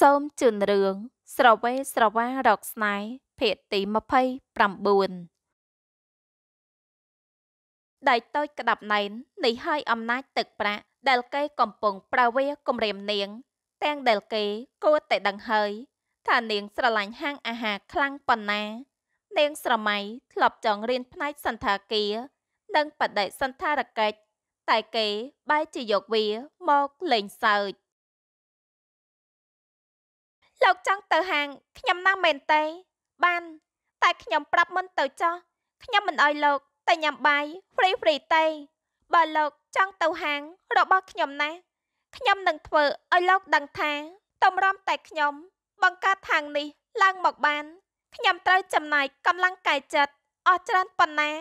សូមជូនរឿងស្រវេស្រវារកស្នេហ៍ភាគទី29ដៃតូចក្តាប់ណែននេះឲ្យអំណាចទឹក ប្រាក់ដែលគេកំពុងប្រើវាគំរាមនាងទាំង ដែលគេគួរតែដឹងហើយ ថានាងស្រឡាញ់ហាងអាហារខ្លាំងប៉ុណ្ណា នាងស្រមៃធ្លាប់ចង់រៀនផ្នែកសន្តាគារនិងបដិសន្តារកិច្ចតែគេបែរជាយកវាមកលេងសើចលោកចង់ទៅហាងខ្ញុំណាស់មែនទេ បាន តែខ្ញុំប្រាប់មិនទៅចោះខ្ញុំមិនអោយលោកទៅញ៉ាំបាយហ្វ្រីហ្វ្រីទេ បើលោកចង់ទៅហាងរបស់ខ្ញុំណាស់ខ្ញុំនឹងធ្វើឲ្យលោកដឹងថាតម្រាំតែខ្ញុំ បង្កើតហាងនេះ ឡើងមកបានខ្ញុំត្រូវចំណាយកម្លាំងកាយចិត្តអស់ច្រើនប៉ុណ្ណា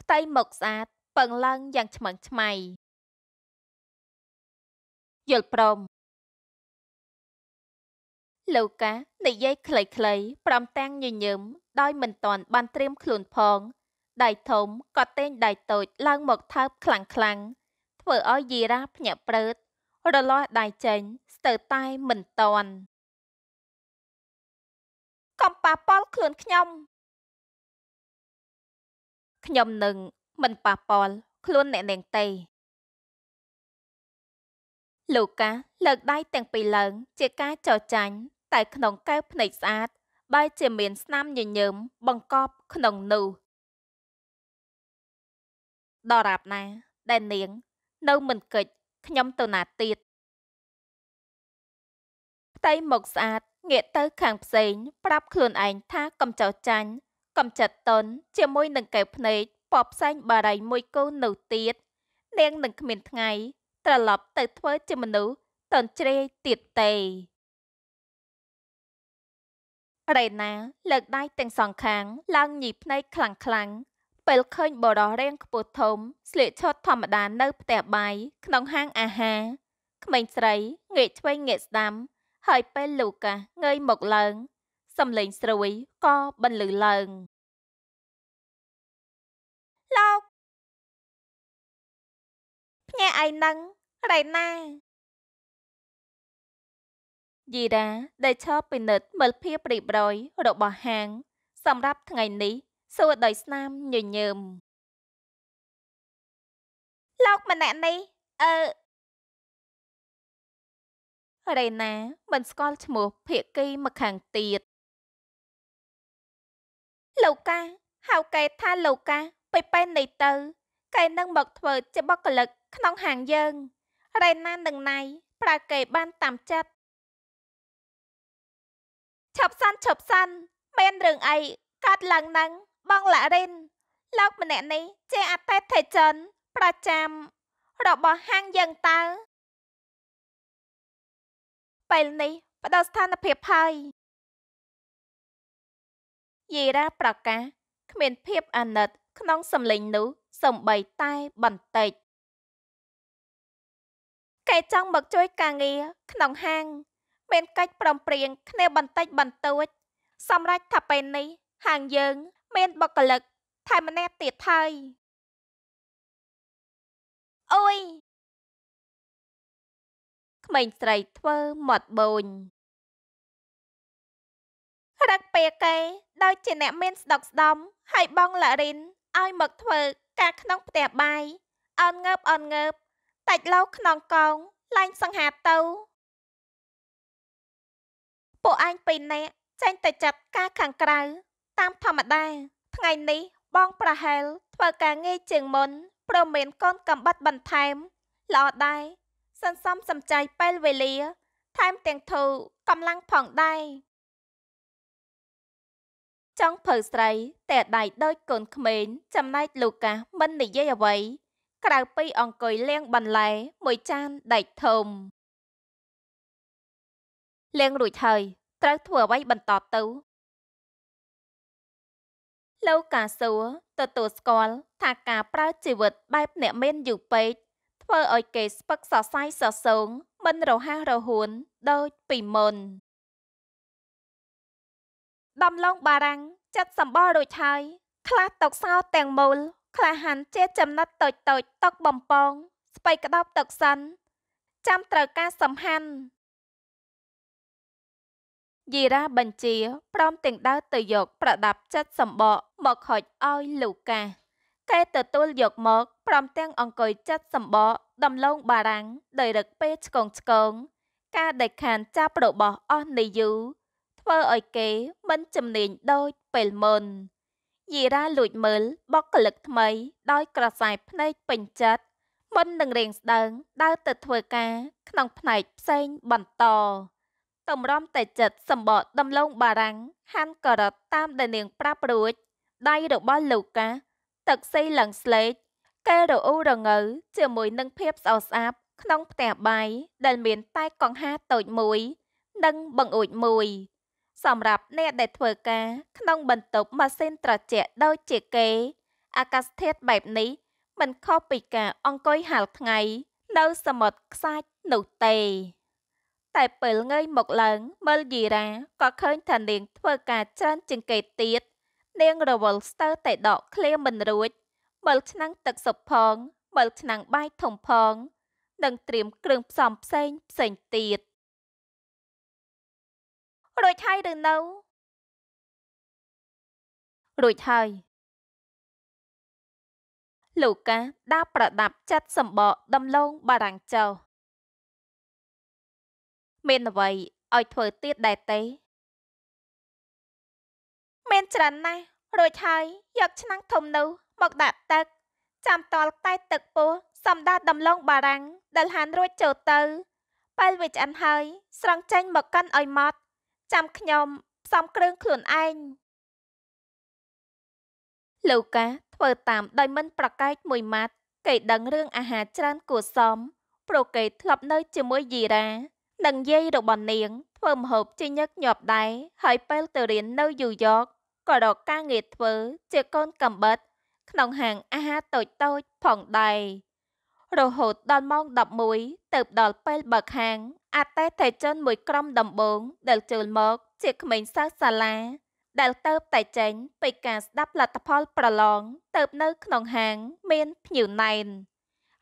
ផ្ទៃមុខស្អាតពឹងឡើងយ៉ាងឆ្មឹងឆ្មៃយល់ព្រមលោកកានិយាយខ្លីៗព្រមទាំងញញឹមដោយមិនទាន់បានត្រៀមខ្លួនផងដៃធំក៏ទែងដៃតូចឡើងមកថើបខ្លាំងៗធ្វើឲ្យយីរ៉ាភ្ញាក់ព្រើត រលាស់ដៃចេញស្ទើរតែមិនតាន់កំប៉ះប៉ល់ខ្លួនខ្ញុំខ្ញុំនឹងមិនប៉ះប៉ល់ខ្លួនអ្នកនាងទេលូកា លើកដៃទាំងពីរឡើង ជាការចរចាញ់តែក្នុងកែវភ្នែកស្អាតបែរជាមានស្នាមញញើមបង្កប់ក្នុងនោះដរាបណា ដែលនាងនៅមិនកិច្ចខ្ញុំទៅណាទៀតផ្ទៃមុខស្អាតងាកទៅខាងផ្សេងប្រាប់ខ្លួនឯងថាកំចោចាញ់កំចាត់តនជាមួយនឹងកែវភ្នែកពពផ្សែងបារីមួយគូនៅទៀតនាងនឹងគ្មានថ្ងៃត្រឡប់ទៅធ្វើជាមនុស្សតនជ្រាយទៀតទេរ៉េណាលើកដៃទាំងសងខាងឡើងញីភ្នែកខ្លាំងខ្លាំងពេលឃើញបរោះរាងខ្ពស់ធំ ស្លៀកឈុតធម្មតានៅផ្ទះបាយក្នុងហាងអាហារក្មេងស្រីងាកឆ្វេងងាកស្ដាំហើយពេលលូកាសងើយមកឡើងសំលេងស្រួយក៏បន្លឺឡើង លោកភ្នាក់ឯនឹងរ៉េណាយីរ៉ាដែលឈប់ពិនិត្យមើលភាពរីបរយ របស់ហាង សម្រាប់ថ្ងៃនេះសួរដោយស្នាមញញើម លោកម្នាក់នេះអឺរេណាមិនស្គាល់ឈ្មោះភៀកគីមកខាងទៀតលោកកា ហៅកែថាលោកកាពេលពេលនេះទៅ កែនឹងមកធ្វើជាបុគ្គលិកក្នុងហាងយើងរេណា នឹងណៃ ប្រើកែបាន តាមចិត្តឈប់សាន់ឈប់សាន់មានរឿងអីកាត់ឡើងនឹងបងឡារិនលោកម្នាក់នេះជាអតីតថេជនប្រចាំរបស់ហាងយើងតើពេលនេះបដោស្ថានភាពហើយយេរ៉ាប្រកាសគ្មានភាពអាណិត ក្នុងសម្លេងនោះសំបីតែបន្តិចគេចង់មកជួយការងារក្នុងហាងមានកិច្ចប្រំព្រៀងគ្នាបន្តិចបន្តួចសម្រាប់ថាពេលនេះហាងយើង មាន បុគ្គលិកថែម្នាក់ទៀតហើយអុយក្មេងស្រីធ្វើមាត់បូនរឹកពេលគេដោយជាអ្នកមានស្ដុកស្ដំហើយបងឡារីនឲ្យមកធ្វើការក្នុងផ្ទះបាយអនងើបអនងើបតាច់លោខ្នងកងលែងសង្ហាទៅពួកឯងពីរនាក់ចេញទៅចាប់ការខាងក្រៅតាមធម្មតា ថ្ងៃនេះបង ប្រហែលធ្វើការងារជាងមុនព្រមមានកូនកំបិតបន្ថែមល្អដែរសន្សំសំចៃពេលវេលា ថែមទាំងធូរកម្លាំងផងដែរចង់ភៅស្រីតែដៃដូចកូនក្មេងចំណែកលូកាសមិននិយាយអ្វី ក្រៅពីអង្គុយលៀងបន្លែមួយចានដែកធំលេងរួចហើយត្រូវធ្វើអ្វីបន្តទៅ លោកកាសួរទទួលស្គាល់ថាការប្រើជីវិតបែបអ្នកមានយូរពេកធ្វើឲ្យគេស្ពឹកសរសៃសរសូង មិនរហ័សរហួនដូចពីមុន ដំឡូងបារាំងចាត់សម្បល់រួចហើយខ្លះຕົកសោទាំងមូល ខ្លះហាន់ជាចំណិតតូចតូចຕົកបំពងស្បៃក្តោបទឹកសិនចាំត្រូវការសំហាន់យីរ៉ាបញ្ជាព្រមទាំងដើរទៅយកប្រដាប់ចិត្តសម្បកមកហុចឲ្យលូកាកែទទួលយកមកព្រមទាំងអង្គុយចិត្តសម្បកដំឡូងបារាំងដោយរឹកពេឆ្កងឆ្កង ការដែលខានចាប់របស់អស់នេះយូរធ្វើឲ្យគេមិនជំនាញដូចពេលមុនយីរ៉ាលួចមើលបុគ្គលិកថ្មីដោយក្រសែភ្នែកពេញចិត្តមុននឹងរៀងស្ដើងដើរទៅធ្វើការក្នុងផ្នែកផ្សេងបន្តតម្រាំតែចិត្តសម្បកដំឡូងបារាំងហាន់ការ៉ុតតាមដែលនាងប្រាប់រួចដៃរបស់លូកាទឹកសីឡើងស្លេកកែរអ៊ូរងើជាមួយនឹងភាពស្អស្អាប់ក្នុងផ្ទះបាយដែលមានតែកង្ហាតូចមួយ និងបង្អួចមួយ សម្រាប់អ្នកដែលធ្វើការក្នុងបន្ទប់ម៉ាស៊ីនត្រជាក់ដូចជាគេអាកាសធាតុបែបនេះមិនខុសពីការអង្គុយហាលថ្ងៃនៅសមុទ្រខ្សាច់នោះទេតែពេលងើយមកឡើងមើលយីរ៉ាក៏ឃើញថានាងធ្វើការច្រើនជាងគេទៀតនាងរវល់ស្ទើរតែដកឃ្លាមិនរួចមើលឆ្នាំងទឹកសុបផងមើលឆ្នាំងបាយធំផងនិងត្រៀមគ្រឿងផ្សំផ្សេងផ្សេងទៀតរួចហើយឬនៅរួចហើយលូកាដើរប្រដាប់ចាត់សម្បកដំឡូងបារាំងចោមានអ្វីឲ្យធ្វើទៀតដែរទេ មានច្រើនណាស់រួចហើយយកឆ្នាំងធំនោះមកដាក់ទឹកចាំតល់តែ ទឹកពោះសំដៅដំឡូងបារាំងដែលហាន់រួចចូលទៅពេលវាឆ្អិនហើយស្រង់ចេញមកកាន់ឲ្យម៉ត់ចាំខ្ញុំផ្សំគ្រឿងខ្លួនឯងលូកាធ្វើតាម ដោយមិនប្រកែកមួយម៉ាត់គេដឹងរឿងអាហារច្រើនគួរសមព្រោះគេធ្លាប់នៅ ជាមួយយីរ៉ានិងយាយរបស់នាងធ្វើម្ហូបជាញឹកញាប់ដែរហើយពេលទៅរៀននៅយូយ៉កក៏រកការងារធ្វើជាកូនកំបិត ក្នុងហាងអាហារតូចតូចផងដែររហូតដល់ម៉ោង11ទៅដល់ពេលបើកហាងអតេថេជនមួយក្រុមដំបងដែលចូលមក ជាក្មេងសិស្សសាលាដែលទៅតែចេញពីការស្ដាប់លទ្ធផលប្រឡងទៅនៅក្នុងហាងមានភ្ញៀវណែន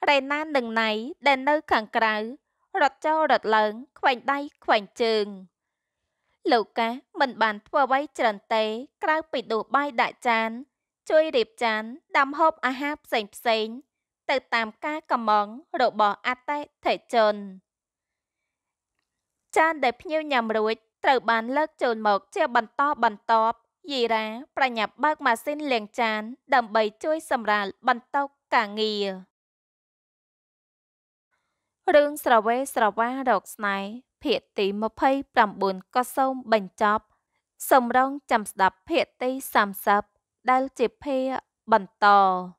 រ៉េណាននិងណៃដែលនៅខាងក្រៅរត់ចោលរត់ឡើង ខ្វែងដៃខ្វែងជើង លោកកាសមិនបានធ្វើអ្វីច្រើនទេក្រៅពីដួសបាយដាក់ចាន ជួយរៀបចានដាំហូបអាហារផ្សេងផ្សេងទៅតាមការកម្មងរបស់អតិថិជនចានដែលភ្ញៀវញ៉ាំរួច ត្រូវបាន លើកចូលមក ជាបន្តបន្ទាប់យីរ៉ាប្រញាប់បើកម៉ាស៊ីនលាងចាន ដើម្បីជួយ សម្រាលបន្ទុកការងាររឿងស្រវេស្រវារកស្នេហ៍ភាគទី29ក៏សូមបញ្ចប់សម្រងចាំស្ដាប់ភាគទី30ដែលជាភាគបន្ត